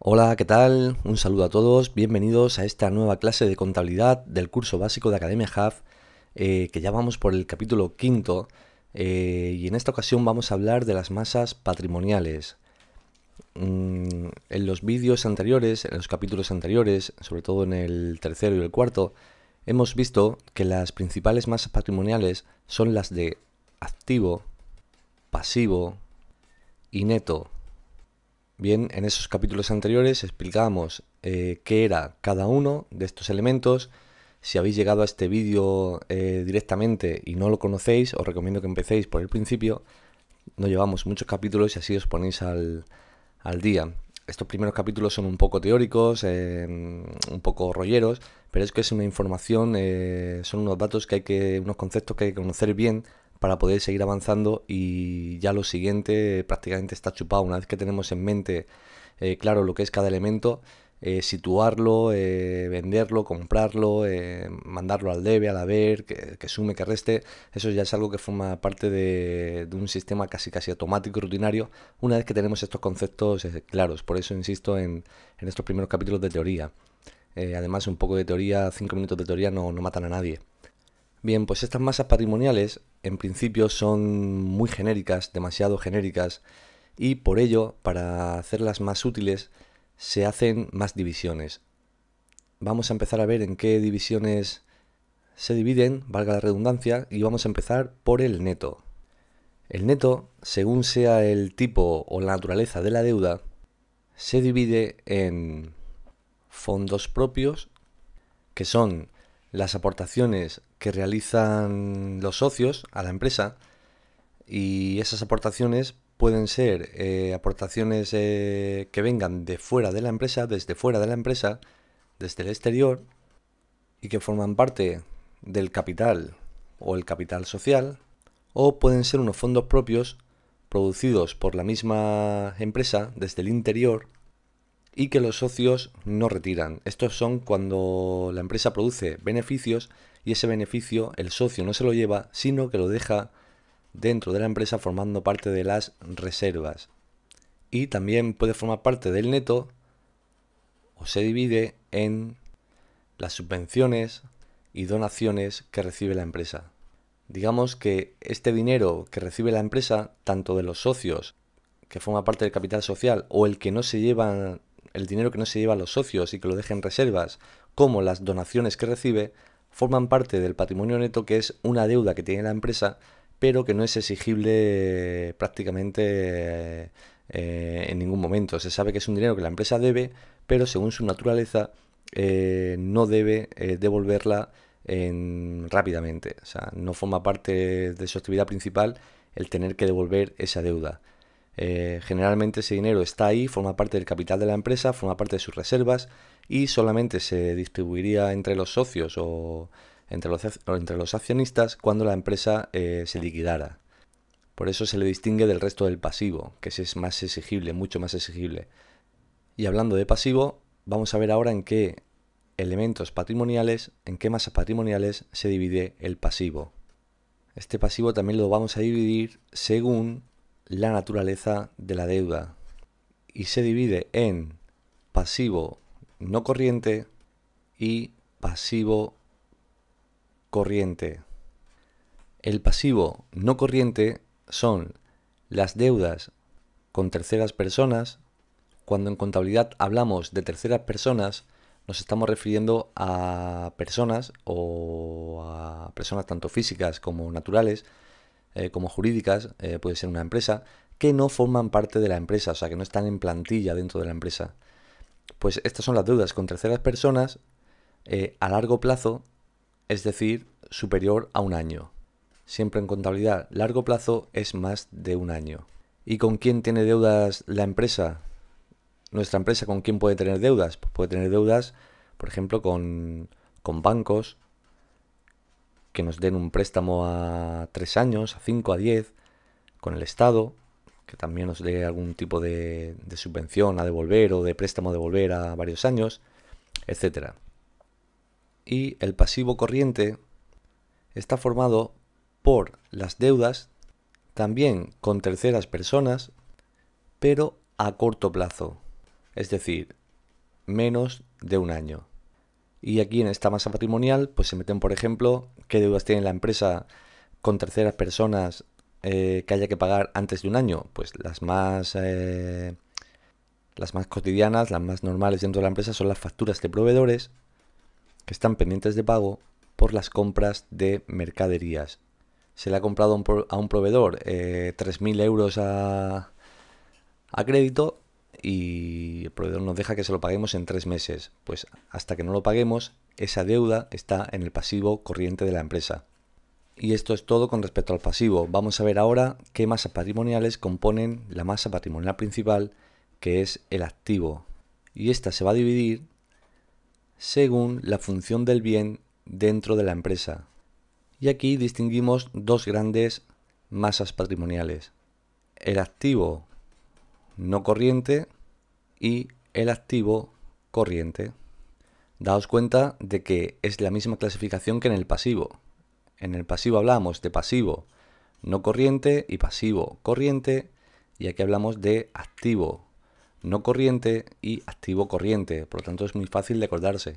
Hola, ¿qué tal? Un saludo a todos, bienvenidos a esta nueva clase de contabilidad del curso básico de Academia Haf, eh, que ya vamos por el capítulo quinto, eh, y en esta ocasión vamos a hablar de las masas patrimoniales. Mm, en los vídeos anteriores, en los capítulos anteriores, sobre todo en el tercero y el cuarto, hemos visto que las principales masas patrimoniales son las de activo, pasivo y neto. Bien, en esos capítulos anteriores explicamos eh, qué era cada uno de estos elementos. Si habéis llegado a este vídeo eh, directamente y no lo conocéis, os recomiendo que empecéis por el principio. No llevamos muchos capítulos y así os ponéis al, día. Estos primeros capítulos son un poco teóricos, eh, un poco rolleros, pero es que es una información, son unos datos que hay que, unos conceptos que hay que conocer bien para poder seguir avanzando y ya lo siguiente prácticamente está chupado. Una vez que tenemos en mente eh, claro lo que es cada elemento, eh, situarlo, eh, venderlo, comprarlo, mandarlo al debe, al haber, que, sume, que reste, eso ya es algo que forma parte de, un sistema casi casi automático y rutinario una vez que tenemos estos conceptos claros. Por eso insisto en, en estos primeros capítulos de teoría. además, un poco de teoría, cinco minutos de teoría no, no matan a nadie. Bien, pues estas masas patrimoniales en principio son muy genéricas, demasiado genéricas, y por ello, para hacerlas más útiles, se hacen más divisiones. Vamos a empezar a ver en qué divisiones se dividen, valga la redundancia, y vamos a empezar por el neto. El neto, según sea el tipo o la naturaleza de la deuda, se divide en fondos propios, que son las aportaciones que realizan los socios a la empresa y esas aportaciones pueden ser eh, aportaciones eh, que vengan de fuera de la empresa, desde fuera de la empresa, desde el exterior y que forman parte del capital o el capital social o pueden ser unos fondos propios producidos por la misma empresa desde el interior y que los socios no retiran. Estos son cuando la empresa produce beneficios y ese beneficio el socio no se lo lleva, sino que lo deja dentro de la empresa formando parte de las reservas. Y también puede formar parte del neto o se divide en las subvenciones y donaciones que recibe la empresa. Digamos que este dinero que recibe la empresa, tanto de los socios que forma parte del capital social o el que no se llevan el dinero que no se lleva a los socios y que lo deje en reservas, como las donaciones que recibe, forman parte del patrimonio neto que es una deuda que tiene la empresa, pero que no es exigible eh, prácticamente eh, en ningún momento. Se sabe que es un dinero que la empresa debe, pero según su naturaleza eh, no debe devolverla rápidamente. O sea, no forma parte de su actividad principal el tener que devolver esa deuda. Eh, generalmente ese dinero está ahí, forma parte del capital de la empresa, forma parte de sus reservas y solamente se distribuiría entre los socios o entre los, entre los accionistas cuando la empresa eh, se liquidara. Por eso se le distingue del resto del pasivo, que es más exigible, mucho más exigible. Y hablando de pasivo, vamos a ver ahora en qué elementos patrimoniales, en qué masas patrimoniales se divide el pasivo. Este pasivo también lo vamos a dividir según la naturaleza de la deuda y se divide en pasivo no corriente y pasivo corriente. El pasivo no corriente son las deudas con terceras personas. Cuando en contabilidad hablamos de terceras personas, nos estamos refiriendo a personas o a personas tanto físicas como naturales eh, como jurídicas, eh, puede ser una empresa, que no forman parte de la empresa, o sea, que no están en plantilla dentro de la empresa. Pues estas son las deudas con terceras personas eh, a largo plazo, es decir, superior a un año. Siempre en contabilidad, largo plazo es más de un año. ¿Y con quién tiene deudas la empresa? Nuestra empresa, ¿con quién puede tener deudas? Pues puede tener deudas, por ejemplo, con, con bancos, que nos den un préstamo a tres años, a 5, a 10, con el Estado, que también nos dé algún tipo de, de subvención a devolver o de préstamo a devolver a varios años, etc. Y el pasivo corriente está formado por las deudas, también con terceras personas, pero a corto plazo, es decir, menos de un año. Y aquí en esta masa patrimonial, pues se meten, por ejemplo, qué deudas tiene la empresa con terceras personas eh, que haya que pagar antes de un año. Pues las más, eh, las más cotidianas, las más normales dentro de la empresa son las facturas de proveedores que están pendientes de pago por las compras de mercaderías. Se le ha comprado a un, proveedor 3.000 eh, euros a, a crédito y el proveedor nos deja que se lo paguemos en tres meses. Pues hasta que no lo paguemos, esa deuda está en el pasivo corriente de la empresa. Y esto es todo con respecto al pasivo. Vamos a ver ahora qué masas patrimoniales componen la masa patrimonial principal, que es el activo. Y esta se va a dividir según la función del bien dentro de la empresa. Y aquí distinguimos dos grandes masas patrimoniales. El activo no corriente y el activo corriente. Daos cuenta de que es la misma clasificación que en el pasivo. En el pasivo hablamos de pasivo no corriente y pasivo corriente y aquí hablamos de activo no corriente y activo corriente, por lo tanto es muy fácil de acordarse.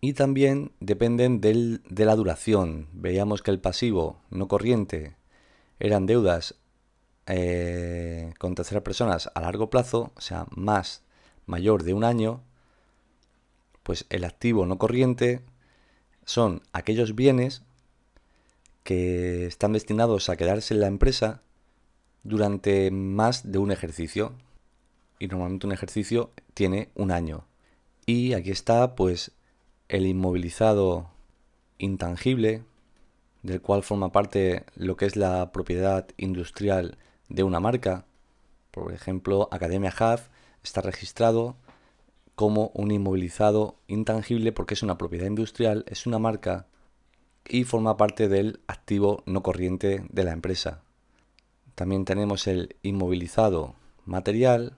Y también dependen de la duración. Veíamos que el pasivo no corriente eran deudas eh, con terceras personas a largo plazo, o sea, más mayor de un año, pues el activo no corriente son aquellos bienes que están destinados a quedarse en la empresa durante más de un ejercicio. Y normalmente un ejercicio tiene un año. Y aquí está pues el inmovilizado intangible, del cual forma parte lo que es la propiedad industrial de una marca. Por ejemplo, Academia Hub está registrado como un inmovilizado intangible porque es una propiedad industrial, es una marca y forma parte del activo no corriente de la empresa. También tenemos el inmovilizado material,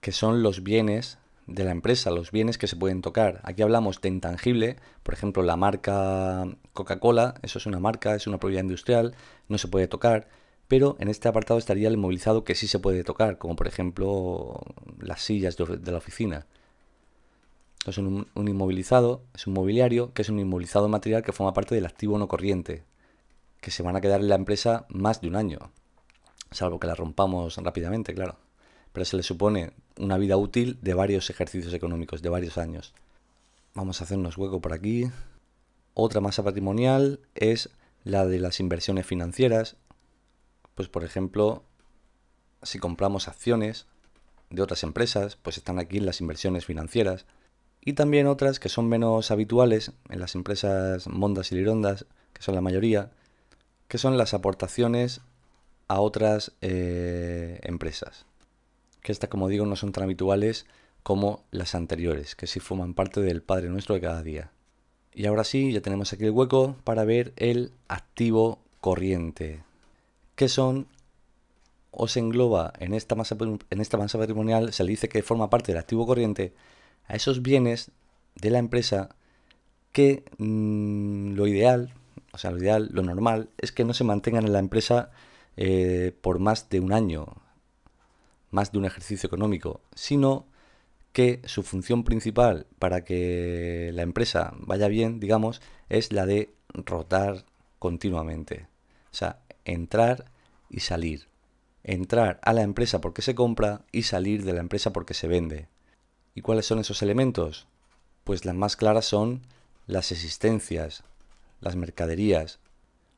que son los bienes de la empresa, los bienes que se pueden tocar. Aquí hablamos de intangible, por ejemplo, la marca Coca-Cola, eso es una marca, es una propiedad industrial, no se puede tocar pero en este apartado estaría el inmovilizado que sí se puede tocar, como por ejemplo las sillas de la oficina. Entonces un, un, inmovilizado es un mobiliario que es un inmovilizado material que forma parte del activo no corriente, que se van a quedar en la empresa más de un año, salvo que la rompamos rápidamente, claro. Pero se le supone una vida útil de varios ejercicios económicos, de varios años. Vamos a hacernos hueco por aquí. Otra masa patrimonial es la de las inversiones financieras pues por ejemplo, si compramos acciones de otras empresas, pues están aquí las inversiones financieras. Y también otras que son menos habituales en las empresas mondas y lirondas, que son la mayoría, que son las aportaciones a otras eh, empresas. Que estas, como digo, no son tan habituales como las anteriores, que sí forman parte del Padre Nuestro de cada día. Y ahora sí, ya tenemos aquí el hueco para ver el activo corriente que son o se engloba en esta, masa, en esta masa patrimonial, se le dice que forma parte del activo corriente, a esos bienes de la empresa que mm, lo ideal, o sea, lo ideal, lo normal, es que no se mantengan en la empresa eh, por más de un año, más de un ejercicio económico, sino que su función principal para que la empresa vaya bien, digamos, es la de rotar continuamente. O sea, entrar y salir. Entrar a la empresa porque se compra y salir de la empresa porque se vende. ¿Y cuáles son esos elementos? Pues las más claras son las existencias, las mercaderías.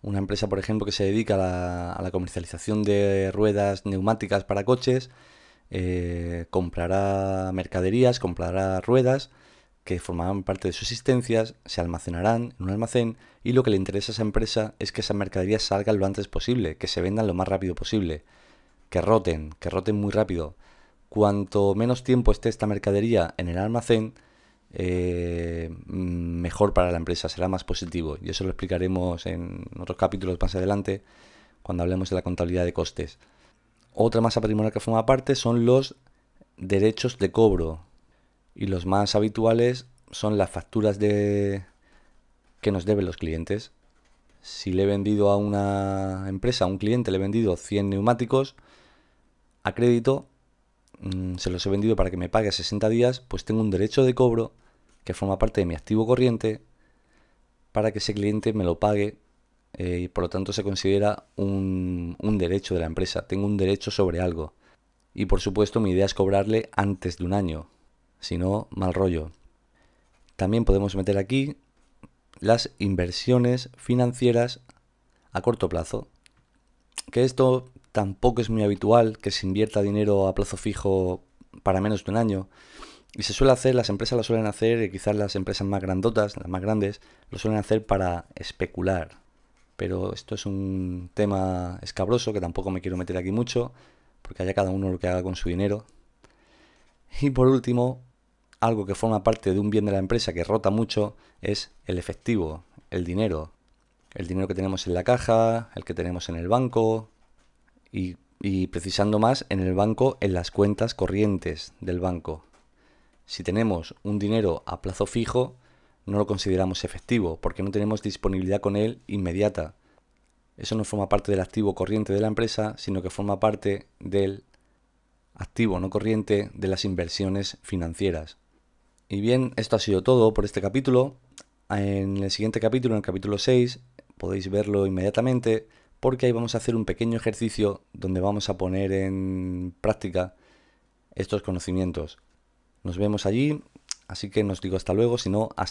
Una empresa, por ejemplo, que se dedica a la, comercialización de ruedas neumáticas para coches, eh, comprará mercaderías, comprará ruedas que formarán parte de sus existencias se almacenarán en un almacén y lo que le interesa a esa empresa es que esa mercadería salga lo antes posible, que se vendan lo más rápido posible, que roten, que roten muy rápido. Cuanto menos tiempo esté esta mercadería en el almacén, eh, mejor para la empresa, será más positivo. Y eso lo explicaremos en otros capítulos más adelante, cuando hablemos de la contabilidad de costes. Otra masa patrimonial que forma parte son los derechos de cobro, y los más habituales son las facturas de que nos deben los clientes. Si le he vendido a una empresa, a un cliente, le he vendido 100 neumáticos a crédito, mm, se los he vendido para que me pague 60 días, pues tengo un derecho de cobro que forma parte de mi activo corriente para que ese cliente me lo pague eh, y por lo tanto se considera un, un derecho de la empresa. Tengo un derecho sobre algo. Y por supuesto mi idea es cobrarle antes de un año, sino mal rollo. También podemos meter aquí las inversiones financieras a corto plazo. Que esto tampoco es muy habitual que se invierta dinero a plazo fijo para menos de un año. Y se suele hacer, las empresas lo suelen hacer, y quizás las empresas más grandotas, las más grandes, lo suelen hacer para especular. Pero esto es un tema escabroso que tampoco me quiero meter aquí mucho, porque haya cada uno lo que haga con su dinero. Y por último, algo que forma parte de un bien de la empresa que rota mucho es el efectivo, el dinero. El dinero que tenemos en la caja, el que tenemos en el banco y, precisando más en el banco, en las cuentas corrientes del banco. Si tenemos un dinero a plazo fijo, no lo consideramos efectivo porque no tenemos disponibilidad con él inmediata. Eso no forma parte del activo corriente de la empresa, sino que forma parte del activo no corriente de las inversiones financieras. Y bien, esto ha sido todo por este capítulo. En el siguiente capítulo, en el capítulo 6, podéis verlo inmediatamente porque ahí vamos a hacer un pequeño ejercicio donde vamos a poner en práctica estos conocimientos. Nos vemos allí, así que nos digo hasta luego, si no, hasta